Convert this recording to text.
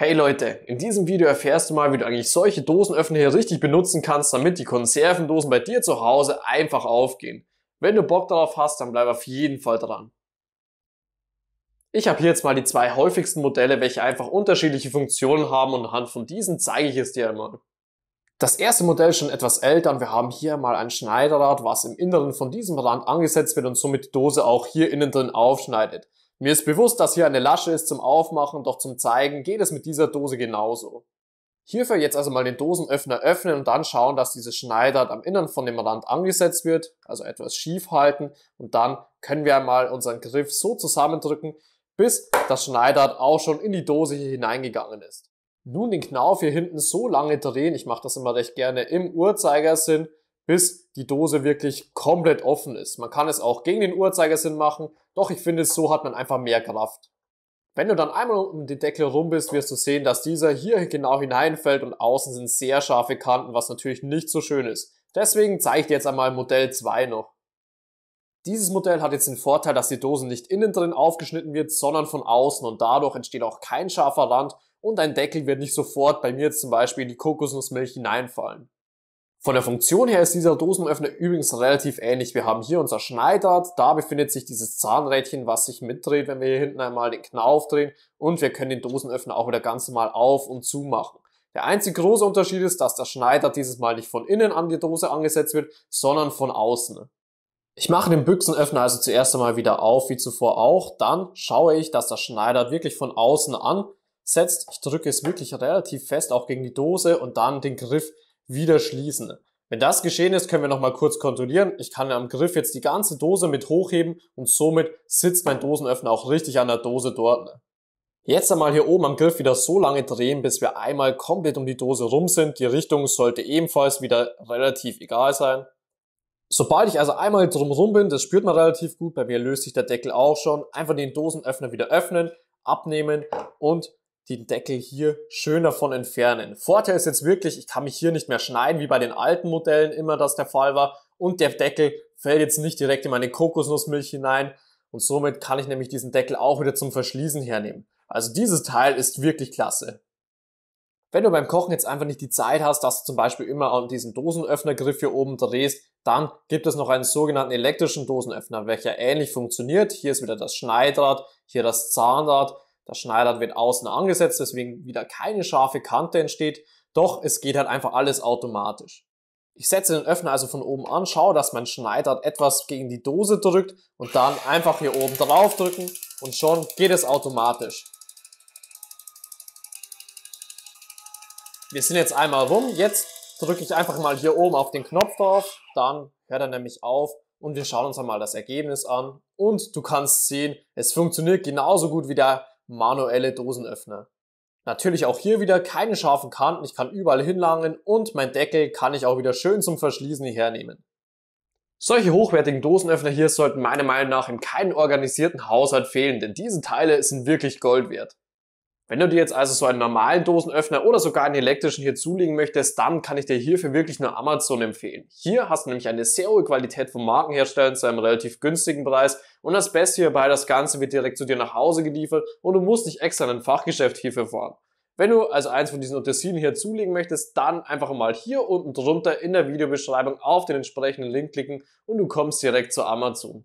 Hey Leute, in diesem Video erfährst du mal, wie du eigentlich solche Dosenöffner hier richtig benutzen kannst, damit die Konservendosen bei dir zu Hause einfach aufgehen. Wenn du Bock darauf hast, dann bleib auf jeden Fall dran. Ich habe hier jetzt mal die zwei häufigsten Modelle, welche einfach unterschiedliche Funktionen haben und anhand von diesen zeige ich es dir einmal. Das erste Modell ist schon etwas älter und wir haben hier mal ein Schneiderrad, was im Inneren von diesem Rand angesetzt wird und somit die Dose auch hier innen drin aufschneidet. Mir ist bewusst, dass hier eine Lasche ist zum Aufmachen, doch zum Zeigen geht es mit dieser Dose genauso. Hierfür jetzt also mal den Dosenöffner öffnen und dann schauen, dass dieses Schneider am Innern von dem Rand angesetzt wird, also etwas schief halten und dann können wir einmal unseren Griff so zusammendrücken, bis das Schneider auch schon in die Dose hier hineingegangen ist. Nun den Knauf hier hinten so lange drehen, ich mache das immer recht gerne im Uhrzeigersinn, bis die Dose wirklich komplett offen ist. Man kann es auch gegen den Uhrzeigersinn machen, doch ich finde, so hat man einfach mehr Kraft. Wenn du dann einmal um den Deckel rum bist, wirst du sehen, dass dieser hier genau hineinfällt und außen sind sehr scharfe Kanten, was natürlich nicht so schön ist. Deswegen zeige ich dir jetzt einmal Modell 2 noch. Dieses Modell hat jetzt den Vorteil, dass die Dose nicht innen drin aufgeschnitten wird, sondern von außen und dadurch entsteht auch kein scharfer Rand und dein Deckel wird nicht sofort bei mir jetzt zum Beispiel in die Kokosnussmilch hineinfallen. Von der Funktion her ist dieser Dosenöffner übrigens relativ ähnlich. Wir haben hier unser Schneidart, da befindet sich dieses Zahnrädchen, was sich mitdreht, wenn wir hier hinten einmal den Knauf drehen und wir können den Dosenöffner auch wieder ganz normal auf- und zumachen. Der einzige große Unterschied ist, dass der Schneider dieses Mal nicht von innen an die Dose angesetzt wird, sondern von außen. Ich mache den Büchsenöffner also zuerst einmal wieder auf, wie zuvor auch. Dann schaue ich, dass der Schneider wirklich von außen ansetzt. Ich drücke es wirklich relativ fest auch gegen die Dose und dann den Griff wieder schließen. Wenn das geschehen ist, können wir nochmal kurz kontrollieren. Ich kann am Griff jetzt die ganze Dose mit hochheben und somit sitzt mein Dosenöffner auch richtig an der Dose dort. Ne? Jetzt einmal hier oben am Griff wieder so lange drehen, bis wir einmal komplett um die Dose rum sind. Die Richtung sollte ebenfalls wieder relativ egal sein. Sobald ich also einmal drumherum bin, das spürt man relativ gut, bei mir löst sich der Deckel auch schon, einfach den Dosenöffner wieder öffnen, abnehmen und den Deckel hier schön davon entfernen. Vorteil ist jetzt wirklich, ich kann mich hier nicht mehr schneiden, wie bei den alten Modellen immer das der Fall war. Und der Deckel fällt jetzt nicht direkt in meine Kokosnussmilch hinein. Und somit kann ich nämlich diesen Deckel auch wieder zum Verschließen hernehmen. Also dieses Teil ist wirklich klasse. Wenn du beim Kochen jetzt einfach nicht die Zeit hast, dass du zum Beispiel immer an diesen Dosenöffnergriff hier oben drehst, dann gibt es noch einen sogenannten elektrischen Dosenöffner, welcher ähnlich funktioniert. Hier ist wieder das Schneidrad, hier das Zahnrad das Schneidrad wird außen angesetzt, deswegen wieder keine scharfe Kante entsteht, doch es geht halt einfach alles automatisch. Ich setze den Öffner also von oben an, schaue, dass mein Schneidrad etwas gegen die Dose drückt und dann einfach hier oben drauf drücken und schon geht es automatisch. Wir sind jetzt einmal rum, jetzt drücke ich einfach mal hier oben auf den Knopf drauf, dann hört er nämlich auf und wir schauen uns einmal das Ergebnis an und du kannst sehen, es funktioniert genauso gut wie der manuelle Dosenöffner. Natürlich auch hier wieder keine scharfen Kanten, ich kann überall hinlangen und mein Deckel kann ich auch wieder schön zum Verschließen hernehmen. Solche hochwertigen Dosenöffner hier sollten meiner Meinung nach in keinem organisierten Haushalt fehlen, denn diese Teile sind wirklich Gold wert. Wenn du dir jetzt also so einen normalen Dosenöffner oder sogar einen elektrischen hier zulegen möchtest, dann kann ich dir hierfür wirklich nur Amazon empfehlen. Hier hast du nämlich eine sehr hohe Qualität von Markenherstellern zu einem relativ günstigen Preis und das Beste hierbei, das Ganze wird direkt zu dir nach Hause geliefert und du musst nicht extra in ein Fachgeschäft hierfür fahren. Wenn du also eins von diesen Utensilien hier zulegen möchtest, dann einfach mal hier unten drunter in der Videobeschreibung auf den entsprechenden Link klicken und du kommst direkt zu Amazon.